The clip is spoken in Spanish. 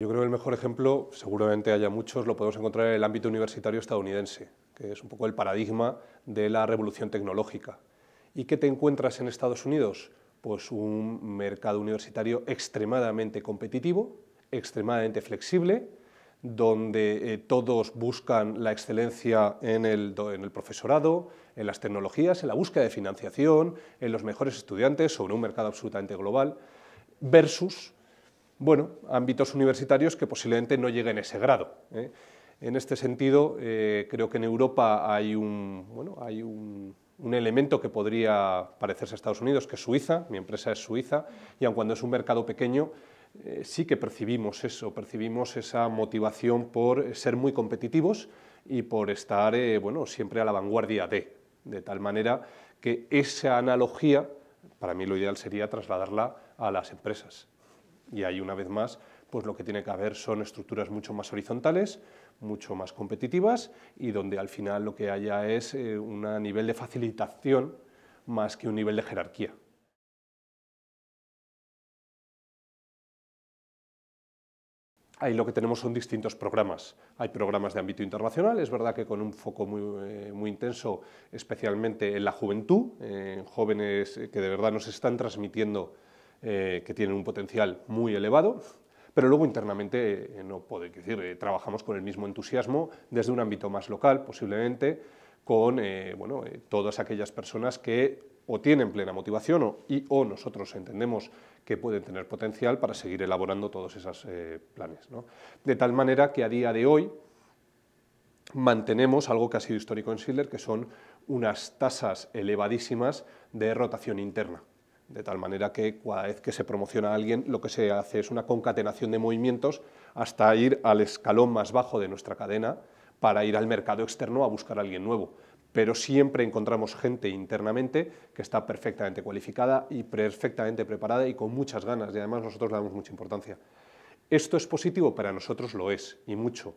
Yo creo que el mejor ejemplo, seguramente haya muchos, lo podemos encontrar en el ámbito universitario estadounidense, que es un poco el paradigma de la revolución tecnológica. ¿Y qué te encuentras en Estados Unidos? Pues un mercado universitario extremadamente competitivo, extremadamente flexible, donde eh, todos buscan la excelencia el, en el, profesorado, en las tecnologías, en la búsqueda de financiación, en los mejores estudiantes sobre un mercado absolutamente global, versus bueno, ámbitos universitarios que posiblemente no lleguen a ese grado. ¿eh? En este sentido, eh, creo que en Europa hay, un, hay un, elemento que podría parecerse a Estados Unidos, que es Suiza, mi empresa es Suiza, y aun cuando es un mercado pequeño, eh, sí que percibimos eso, percibimos esa motivación por ser muy competitivos y por estar siempre a la vanguardia de, de tal manera que esa analogía, para mí lo ideal sería trasladarla a las empresas. Y ahí, una vez más, pues lo que tiene que haber son estructuras mucho más horizontales, mucho más competitivas y donde al final lo que haya es eh, un nivel de facilitación más que un nivel de jerarquía. Ahí lo que tenemos son distintos programas. Hay programas de ámbito internacional, es verdad que con un foco muy, eh, muy intenso, especialmente en la juventud, en jóvenes que de verdad nos están transmitiendo eh, que tienen un potencial muy elevado, pero luego internamente eh, no puedo decir, eh, trabajamos con el mismo entusiasmo desde un ámbito más local, posiblemente, con todas aquellas personas que o tienen plena motivación o, y o nosotros entendemos que pueden tener potencial para seguir elaborando todos esos planes. De tal manera que a día de hoy mantenemos algo que ha sido histórico en Schiller, que son unas tasas elevadísimas de rotación interna de tal manera que cada vez que se promociona a alguien lo que se hace es una concatenación de movimientos hasta ir al escalón más bajo de nuestra cadena para ir al mercado externo a buscar a alguien nuevo. Pero siempre encontramos gente internamente que está perfectamente cualificada y perfectamente preparada y con muchas ganas y además nosotros le damos mucha importancia. Esto es positivo, para nosotros lo es y mucho.